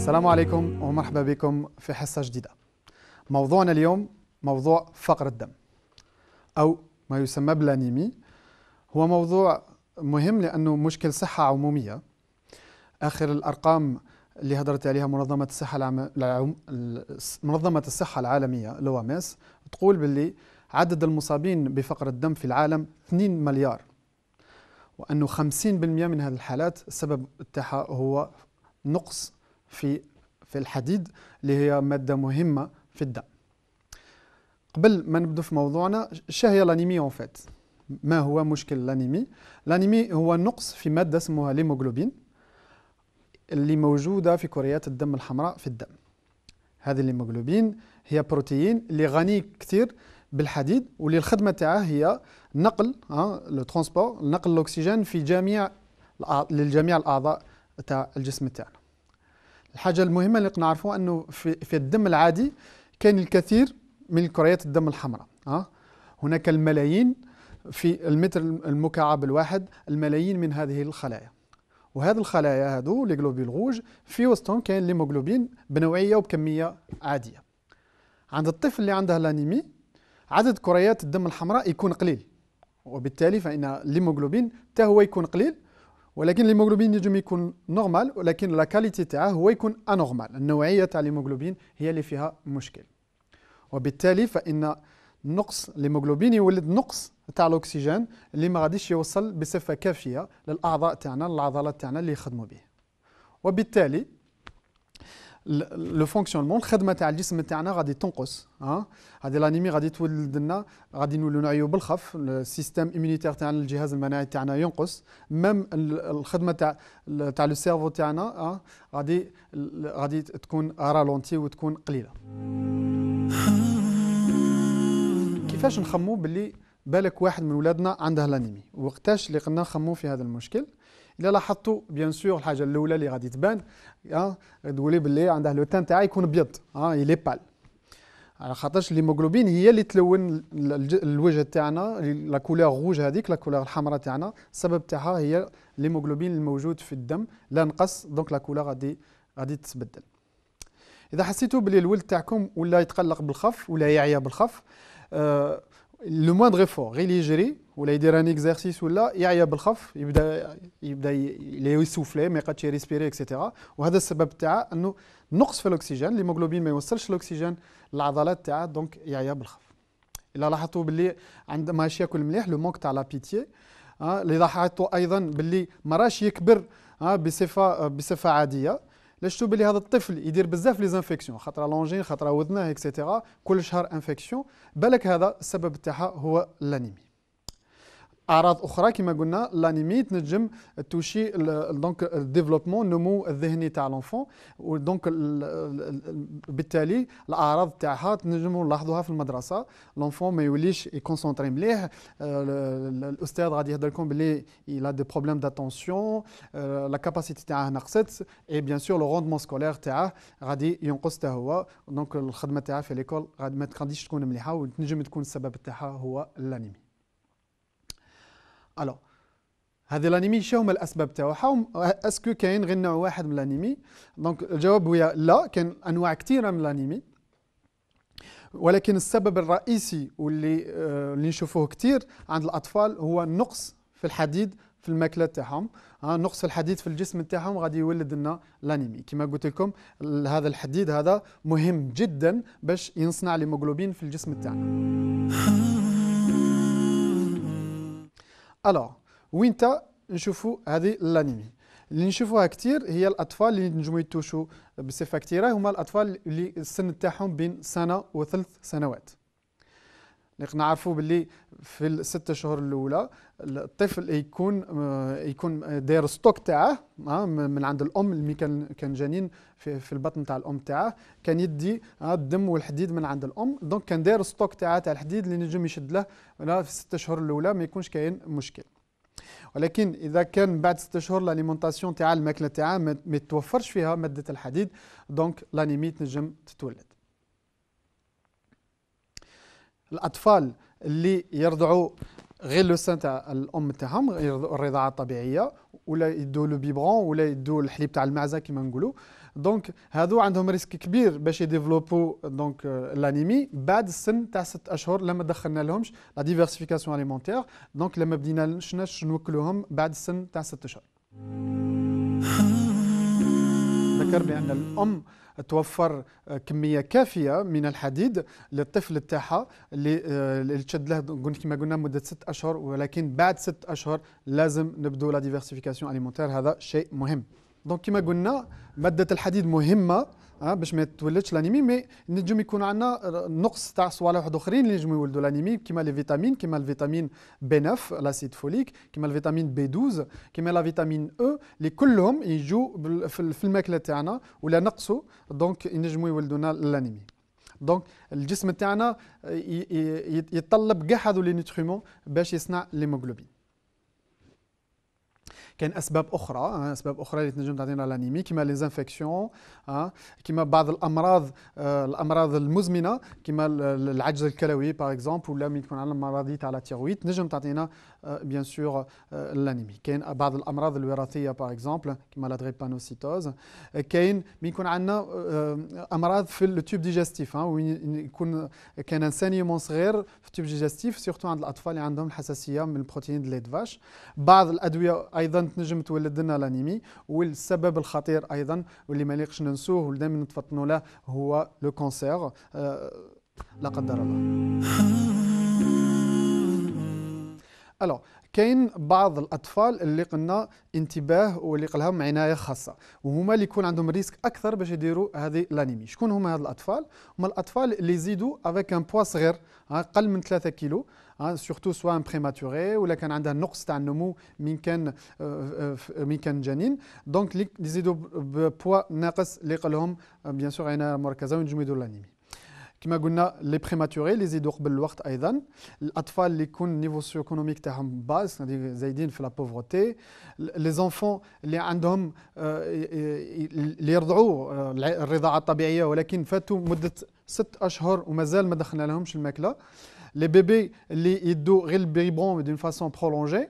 السلام عليكم ومرحبا بكم في حصة جديدة موضوعنا اليوم موضوع فقر الدم أو ما يسمى بلانيمي هو موضوع مهم لأنه مشكل صحة عمومية آخر الأرقام اللي هضرت عليها منظمة الصحة العم... العم... منظمة الصحة العالمية الأوامس تقول باللي عدد المصابين بفقر الدم في العالم 2 مليار وأنه 50% من هذه الحالات السبب تاعها هو نقص في في الحديد اللي هي ماده مهمه في الدم قبل ما نبدو في موضوعنا هي الانيمي اون فات ما هو مشكل الانيمي الانيمي هو نقص في ماده اسمها الهيموغلوبين اللي موجوده في كريات الدم الحمراء في الدم هذه الهيموغلوبين هي بروتين اللي غني كثير بالحديد واللي الخدمه تاعها هي نقل لو ترونسبور نقل الاكسجين في جميع للجميع الاعضاء تاع الجسم تاعنا الحاجة المهمة اللي نعرفه أنه في, في الدم العادي كاين الكثير من كريات الدم الحمراء أه؟ هناك الملايين في المتر المكعب الواحد الملايين من هذه الخلايا وهذه الخلايا هذو لي جلوبيول غوج في وسطهم كاين الليموغلوبين بنوعيه وبكميه عاديه عند الطفل اللي عنده الانيمي عدد كريات الدم الحمراء يكون قليل وبالتالي فان الليموغلوبين حتى هو يكون قليل ولكن الهيموغلوبين يجم يكون نورمال ولكن لا كاليتي تاعه هو يكون انورمال النوعيه تاع الهيموغلوبين هي اللي فيها مشكل وبالتالي فان نقص الهيموغلوبين يولد نقص تاع الاكسجين اللي ما غاديش يوصل بصفه كافيه للاعضاء تاعنا للعضلات تاعنا اللي يخدموا به وبالتالي لو فونكسيونمون الخدمه تاع الجسم تاعنا غادي تنقص ها هذه لانيمي غادي تولد لنا غادي نولوا نعيو بالخف السيستم ايمونيتير تاعنا الجهاز المناعي تاعنا ينقص ميم الخدمه تاع تاع لو سيرفو تاعنا غادي غادي تكون رالونتي وتكون قليله كيفاش نخمو باللي بالك واحد من ولادنا عنده لانيمي وقتاش اللي قلنا نخمو في هذا المشكل الا لاحظتوا بيان سور الحاجه الاولى اللي غادي تبان تقولي باللي عنده لو تان تاعي يكون ابيض اه لي بال على خاطرش الهيموغلوبين هي اللي تلون الوجه تاعنا لا كولور غوج هذيك لا كولور الحمراء تاعنا السبب تاعها هي الهيموغلوبين الموجود في الدم لا نقص دونك لا كولور غادي غادي تتبدل اذا حسيتوا بلي الولد تاعكم ولا يتقلق بالخف ولا يعيا بالخف آه لو موندغ افور غير يجري ولا يدير ان اكزارسيس ولا يعيا بالخف يبدا يبدا يسوفلي ما يقدش يريسبيري اكسيتيرا وهذا السبب تاعه انه نقص في الاكسجين الهيموغلوبين ما يوصلش الاكسجين للعضلات تاعه دونك يعيا بالخف الا لاحظتوا باللي عند ماهيش ياكل مليح لو مونك تاع لابيتي اللي لاحظتوا ايضا باللي ما راش يكبر بصفه بصفه عاديه ليش تشوف بلي هذا الطفل يدير بزاف لي زانفيكسيون خطره لونجين خطره ودنه اكسيتيرا كل شهر انفيكسيون بالك هذا السبب تاعها هو الانيمي اعراض اخرى كما قلنا لانيمي تنجم توشي دونك الديفلوبمون النمو الذهني تاع لونفون ودونك بالتالي الاعراض تاعها تنجموا نلاحظوها في المدرسه لونفون ما يوليش يكونسونتري مليح آه، الاستاذ غادي يهضر لكم بلي il دي بروبليم داتونسيون لا كاباسيتي تاعه نقصت اي بيان سور لو روندمون سكولير تاعه غادي ينقص حتى هو دونك الخدمه تاعه في ليكول غادي ما تقدريش تكون مليحه وتنجم تكون السبب تاعها هو الانمي الو هذه الانيمي شنو هما الاسباب تاعها اسكو كاين غير نوع واحد من الانيمي دونك الجواب هو لا كاين انواع كثيره من الانيمي ولكن السبب الرئيسي واللي آه، اللي نشوفوه كثير عند الاطفال هو النقص في الحديد في الماكله تاعهم آه، نقص الحديد في الجسم تاعهم غادي يولد لنا الانيمي كما قلت لكم هذا الحديد هذا مهم جدا باش يصنع الهيموغلوبين في الجسم تاعنا الوغ وين تا نشوفوا هذه الانمي اللي نشوفوها كثير هي الاطفال اللي نجموا يتوشوا بصفه كثيره هما الاطفال اللي السن تاعهم بين سنه وثلث سنوات نعرفوا باللي في الست شهور الاولى الطفل يكون آه، يكون داير ستوك تاعه آه، من عند الام اللي كان كان جنين في, البطن تاع الام تاعه كان يدي آه، الدم والحديد من عند الام دونك كان داير ستوك تاعه تاع الحديد اللي نجم يشد له في الست شهور الاولى ما يكونش كاين مشكل ولكن اذا كان بعد ست شهور لاليمونتاسيون تاع الماكله تاعه ما توفرش فيها ماده الحديد دونك لانيمي تنجم تتولد الاطفال اللي يرضعوا غير لو سان تاع الام تاعهم الرضاعه الطبيعيه ولا يدوا لو بيبرون ولا يدوا الحليب تاع المعزه كيما نقولوا دونك هادو عندهم ريسك كبير باش يديفلوبو دونك لانيمي بعد السن تاع ست اشهر لما دخلنا لهمش لا ديفيرسيفيكاسيون اليمونتيغ دونك لما بدينا شناش نوكلوهم بعد السن تاع ست اشهر ذكر بان الام توفر آه، كميه كافيه من الحديد للطفل تاعها اللي آه، تشد له كما قلنا مده ست اشهر ولكن بعد ست اشهر لازم نبدو لا ديفيرسيفيكاسيون اليمونتير هذا شيء مهم دونك كما قلنا ماده الحديد مهمه أه باش ما تولدش الانيمي مي نجم يكون عندنا نقص تاع صوالح اخرين اللي نجم يولدوا الانيمي كيما لي فيتامين كيما الفيتامين بي 9 لاسيد فوليك كيما الفيتامين بي 12 كيما لا فيتامين او e، اللي كلهم يجوا في الماكله تاعنا ولا نقصوا دونك ينجموا يولدوا لنا دونك الجسم تاعنا يتطلب كاع هذو لي نوتريمون باش يصنع ليموغلوبين كاين اسباب اخرى آه، اسباب اخرى اللي تنجم تعطينا الانيمي كما لي زانفيكسيون آه، كما بعض الامراض آه، الامراض المزمنه كما العجز الكلوي باغ اكزومبل ولا من تكون عندنا مرض تاع تيرويد تنجم تعطينا بيان سور الانيمي كاين بعض الامراض الوراثيه باغ اكزومبل كما لا دريبانوسيتوز كاين من يكون عندنا امراض في التوب ديجستيف وين يكون كان سانيمون صغير في التوب ديجستيف سيرتو عند الاطفال اللي عندهم الحساسيه من البروتيين ديال فاش بعض الادويه ايضا تنجم تولد لنا الانيمي والسبب الخطير ايضا واللي ما ليقش ننسوه واللي دائما نتفطنوا له هو لو كونسير آه، لا قدر الله الو كاين بعض الاطفال اللي قلنا انتباه واللي قلهم عنايه خاصه وهما اللي يكون عندهم ريسك اكثر باش يديروا هذه الانيمي شكون هما هاد الاطفال هما الاطفال اللي يزيدوا افيك ان بوا صغير اقل من 3 كيلو سورتو سوا بريماتوري ولا كان عندها نقص تاع النمو من كان من كان جنين دونك اللي يزيدوا بوا ناقص اللي قال لهم بيان سور عينها مركزه ونجموا يديروا الانيمي كما قلنا لي بريماتوري اللي يزيدوا قبل الوقت ايضا الاطفال اللي يكون النيفو سو ايكونوميك تاعهم باس زايدين في لا بوفرتي لي زونفون اللي عندهم آه، اللي يرضعوا آه، الرضاعه الطبيعيه ولكن فاتوا مده ست اشهر ومازال ما دخلنا لهمش الماكله لي بيبي اللي يدوا غير البيبون دون فاسون برولونجي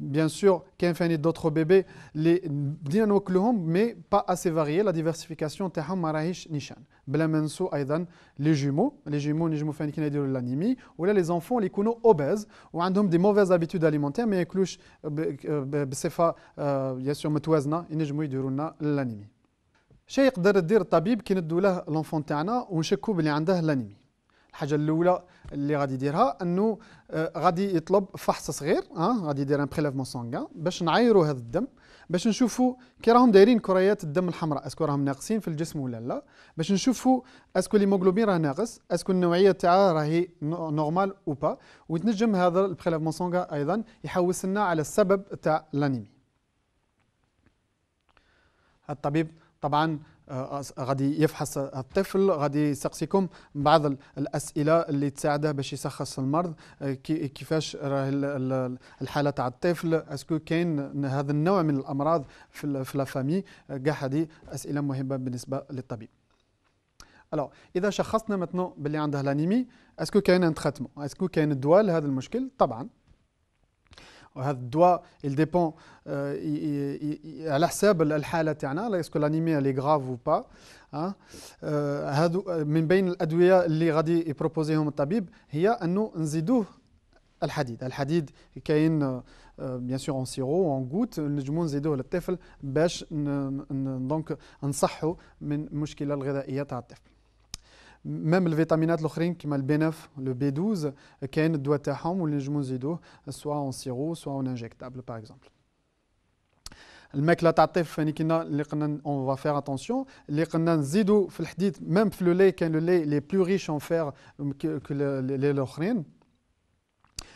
bien sûr, qu'infinité d'autres bébés, les dinoclohom, mais pas assez variés. La diversification, taham marahish nishan. blamensu aydan les jumeaux, les jumeaux, les jumeaux fanikina de l'anémie, ou là les enfants, les kuno obèses, ou un homme des mauvaises habitudes alimentaires, mais klouch, euh, bsefa, euh, euh, bien sûr, metwazna, inejmou de l'anémie. شيء يقدر يدير الطبيب كي ندو له لونفون تاعنا ونشكو بلي عنده لانيمي الحاجه الاولى اللي غادي يديرها انه آه، غادي يطلب فحص صغير ها غادي يدير ان بريليفمون سونغان باش نعايروا هذا الدم باش نشوفوا كي راهم دايرين كريات الدم الحمراء اسكو راهم ناقصين في الجسم ولا لا باش نشوفوا اسكو الهيموغلوبين راه ناقص اسكو النوعيه تاعها راهي نورمال او با وتنجم هذا البريليفمون سونغا ايضا يحوس لنا على السبب تاع الانيمي الطبيب طبعا غادي يفحص الطفل غادي يسقسيكم بعض الاسئله اللي تساعده باش يشخص المرض آه، كيفاش راه الحاله تاع الطفل اسكو كاين هذا النوع من الامراض في لافامي آه، كاع هذه اسئله مهمه بالنسبه للطبيب الو اذا شخصنا متنو باللي عنده لانيمي اسكو كاين ان تريتمون اسكو كاين دواء لهذا المشكل طبعا وهذا الدواء il dépend آه، على حساب الحاله تاعنا اسكو لانيمي لي غراف او با هادو آه، من بين الادويه اللي غادي يبروبوزيهم الطبيب هي انه نزيدوه الحديد الحديد كاين بيان سور اون سيرو اون غوت نجمو نزيدوه للطفل باش دونك نصحو من المشكله الغذائيه تاع الطفل même euh, les vitamines qui comme le B9 le B12 qu'elles doivent euh, être le soit en sirop soit en injectable par exemple le mec la tatif يعني on va faire attention اللي قلنا même le lait car le lait les plus riche en fer euh, que que les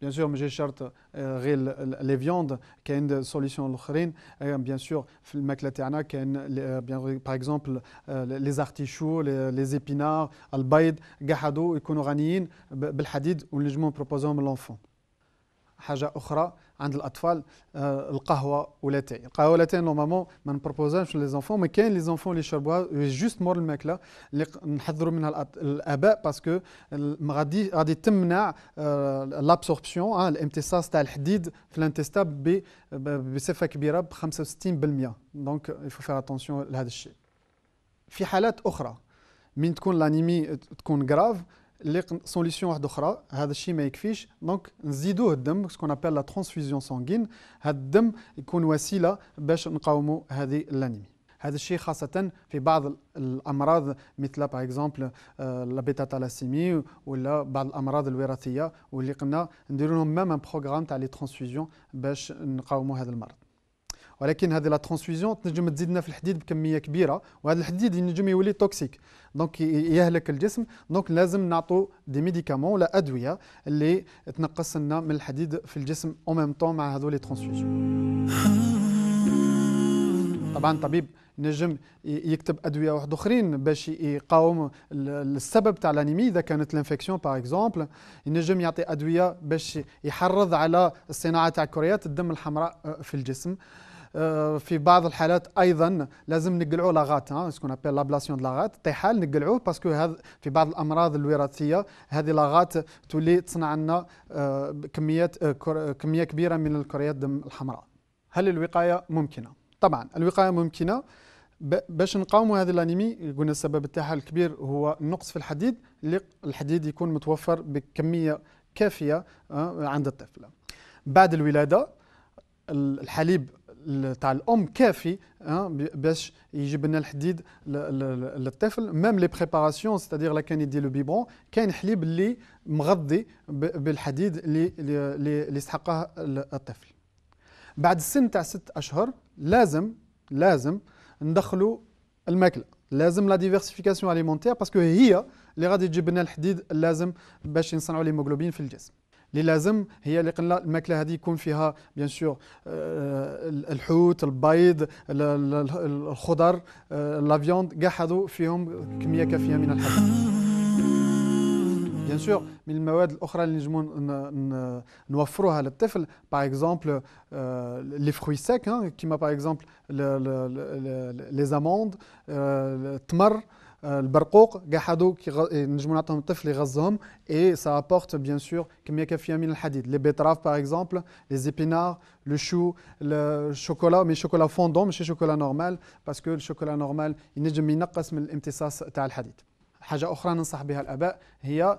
bien sûr, M. charte euh, euh, les viandes, qui est une et euh, bien sûr, par exemple, les artichauts, les, épinards, albaïd, baïd, le gahado, le conoranien, le hadid, ou légèrement proposant l'enfant. حاجه اخرى عند الاطفال آه، القهوه والاتاي القهوه والاتاي نورمالمون ما نبروبوزاش لي زونفون مي كاين لي زونفون اللي يشربوها جوست مور الماكله اللي نحذروا منها الاباء باسكو غادي غادي تمنع لابسوربسيون آه، آه، الامتصاص تاع الحديد في الانتستا بصفه كبيره ب 65% دونك يفو فير اتونسيون لهذا الشيء في حالات اخرى من تكون لانيمي تكون غراف سوليسيون واحده اخرى هذا الشيء ما يكفيش دونك نزيدوه الدم سكون ابل لا ترانسفيزيون سانغين هذا الدم يكون وسيله باش نقاوموا هذه الانيميا هذا الشيء خاصة في بعض الأمراض مثل باغ اكزومبل لابيتا تالاسيمي ولا بعض الأمراض الوراثية واللي قلنا نديرو لهم ميم ان بروغرام تاع لي ترانسفيزيون باش نقاوموا هذا المرض ولكن هذه لا ترانسفيزيون تنجم تزيدنا في الحديد بكميه كبيره وهذا الحديد ينجم يولي توكسيك دونك يهلك الجسم دونك لازم نعطوا دي ميديكامون ولا ادويه اللي تنقص لنا من الحديد في الجسم او ميم طون مع هذول لي ترانسفيزيون طبعا طبيب نجم يكتب ادويه واحد اخرين باش يقاوم السبب تاع الانيمي اذا كانت الانفكسيون باغ اكزومبل ينجم يعطي ادويه باش يحرض على الصناعه تاع كريات الدم الحمراء آه، في الجسم آه، في بعض الحالات ايضا لازم نقلعوا لاغات سكون ابل لابلاسيون لاغات طيحال نقلعوه باسكو هذا في بعض الامراض الوراثيه هذه لاغات تولي تصنع لنا آه، كميات آه، كميه كبيره من الكريات الدم الحمراء هل الوقايه ممكنه طبعا الوقايه ممكنه باش نقاوموا هذه الانيمي قلنا السبب تاعها الكبير هو النقص في الحديد اللي الحديد يكون متوفر بكميه كافيه عند الطفل بعد الولاده الحليب تاع الام كافي باش يجيب لنا الحديد للطفل ميم لي بريباراسيون ستادير لا كان يدي لو بيبون كاين حليب اللي مغذي بالحديد اللي يستحقه الطفل بعد السن تاع ست اشهر لازم لازم ندخلوا الماكله لازم لا ديفيرسيفيكاسيون اليمونتير باسكو هي اللي غادي تجيب لنا الحديد اللازم باش نصنعوا الهيموغلوبين في الجسم اللي لازم هي اللي قلنا الماكله هذه يكون فيها بيان سور آه، الحوت البيض الخضر آه، لا فيوند كاع هذو فيهم كميه كافيه من الحديد بيان سور من المواد الاخرى اللي نجمو نوفروها للطفل باغ اكزومبل لي فروي سيك كيما باغ اكزومبل لي زاموند التمر البرقوق كاع قاعدوا إيه، نجمو نعطيهم الطفل يغزهم اي سا ابورت بيان سور كميه كافيه من الحديد لي بيتراف باغ اكزومبل لي زيبينار لو شو الشوكولا مي شوكولا فوندون ماشي شوكولا نورمال باسكو الشوكولا نورمال ينجم ينقص من الامتصاص تاع الحديد حاجه اخرى ننصح بها الاباء هي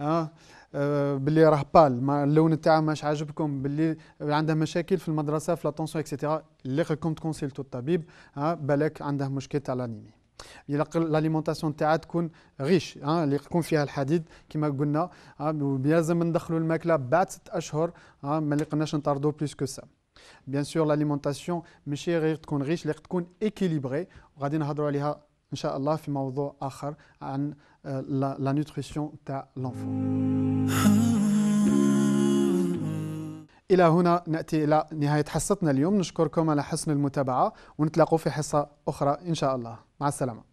اه, باللي راه بال اللون تاعها مش عاجبكم باللي عنده مشاكل في المدرسه في لاتونسيون اكسيتيرا اللي خلكم تكونسلتوا الطبيب آه بالك عنده مشكل تاع الانيمي لاليمونتاسيون تاعها تكون غيش ها اللي يكون فيها الحديد كما قلنا لازم ندخلوا الماكله بعد ست اشهر ما لقناش نطردو بلوس كو سا بيان سور لاليمونتاسيون ماشي غير تكون غيش اللي تكون ايكيليبري وغادي نهضروا عليها إن شاء الله في موضوع آخر عن لا نوتريسيون تاع لونفون إلى هنا نأتي إلى نهاية حصتنا اليوم نشكركم على حسن المتابعة ونتلاقوا في حصة أخرى إن شاء الله مع السلامة